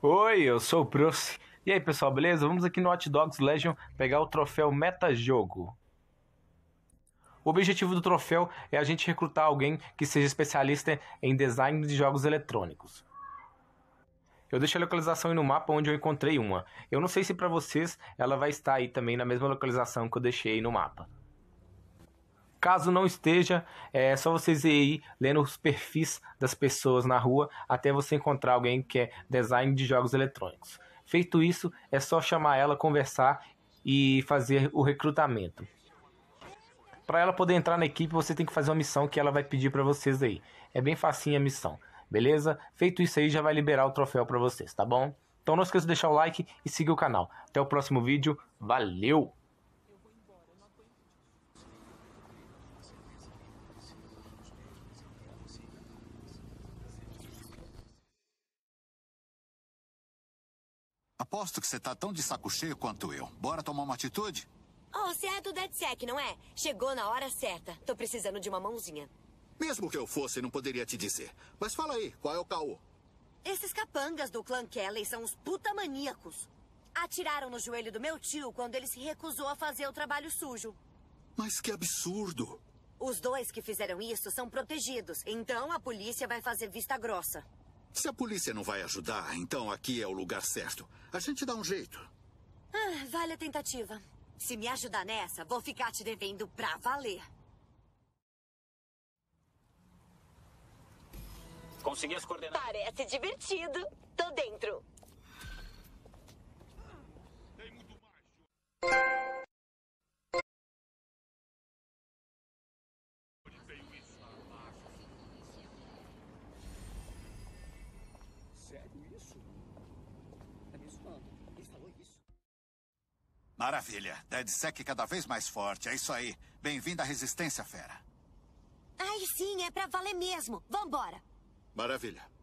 Oi, eu sou o Bruce. E aí, pessoal, beleza? Vamos aqui no Hot Dogs Legion pegar o troféu Metajogo. O objetivo do troféu é a gente recrutar alguém que seja especialista em design de jogos eletrônicos. Eu deixei a localização aí no mapa onde eu encontrei uma. Eu não sei se para vocês ela vai estar aí também na mesma localização que eu deixei no mapa. Caso não esteja, é só vocês ir aí lendo os perfis das pessoas na rua até você encontrar alguém que é design de jogos eletrônicos. Feito isso, é só chamar ela, conversar e fazer o recrutamento. Para ela poder entrar na equipe, você tem que fazer uma missão que ela vai pedir para vocês aí. É bem facinha a missão, beleza? Feito isso aí, já vai liberar o troféu para vocês, tá bom? Então não esqueça de deixar o like e seguir o canal. Até o próximo vídeo. Valeu! Aposto que você tá tão de saco cheio quanto eu. Bora tomar uma atitude? Oh, você é do DedSec, não é? Chegou na hora certa. Tô precisando de uma mãozinha. Mesmo que eu fosse, não poderia te dizer. Mas fala aí, qual é o caô? Esses capangas do clã Kelly são uns puta maníacos. Atiraram no joelho do meu tio quando ele se recusou a fazer o trabalho sujo. Mas que absurdo! Os dois que fizeram isso são protegidos, então a polícia vai fazer vista grossa. Se a polícia não vai ajudar, então aqui é o lugar certo. A gente dá um jeito. Ah, vale a tentativa. Se me ajudar nessa, vou ficar te devendo pra valer. Consegui as coordenadas. Parece divertido. Tô dentro. Maravilha. DedSec cada vez mais forte. É isso aí. Bem-vindo à Resistência Fera. Ai, sim, é pra valer mesmo. Vambora. Maravilha.